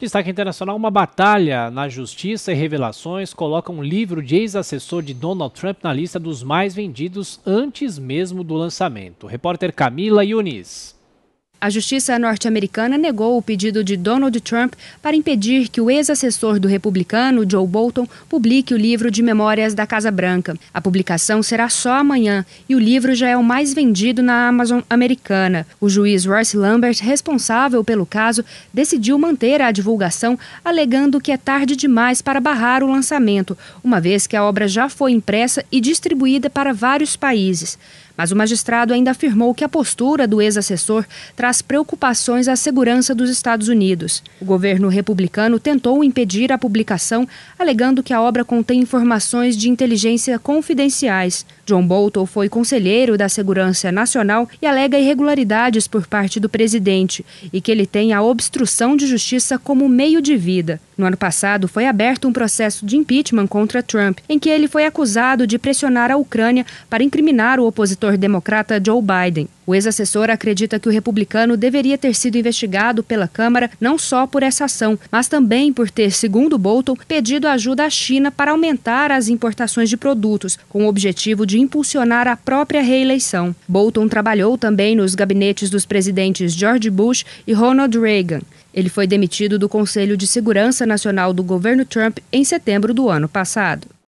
Destaque internacional: uma batalha na justiça e revelações coloca um livro de ex-assessor de Donald Trump na lista dos mais vendidos antes mesmo do lançamento. Repórter Camila Yunis. A justiça norte-americana negou o pedido de Donald Trump para impedir que o ex-assessor do republicano, Joe Bolton, publique o livro de memórias da Casa Branca. A publicação será só amanhã e o livro já é o mais vendido na Amazon americana. O juiz Royce Lambert, responsável pelo caso, decidiu manter a divulgação, alegando que é tarde demais para barrar o lançamento, uma vez que a obra já foi impressa e distribuída para vários países. Mas o magistrado ainda afirmou que a postura do ex-assessor traz preocupações à segurança dos Estados Unidos. O governo republicano tentou impedir a publicação, alegando que a obra contém informações de inteligência confidenciais. John Bolton foi conselheiro da Segurança Nacional e alega irregularidades por parte do presidente e que ele tem a obstrução de justiça como meio de vida. No ano passado, foi aberto um processo de impeachment contra Trump, em que ele foi acusado de pressionar a Ucrânia para incriminar o opositor assessor democrata Joe Biden. O ex-assessor acredita que o republicano deveria ter sido investigado pela Câmara não só por essa ação, mas também por ter, segundo Bolton, pedido ajuda à China para aumentar as importações de produtos, com o objetivo de impulsionar a própria reeleição. Bolton trabalhou também nos gabinetes dos presidentes George Bush e Ronald Reagan. Ele foi demitido do Conselho de Segurança Nacional do governo Trump em setembro do ano passado.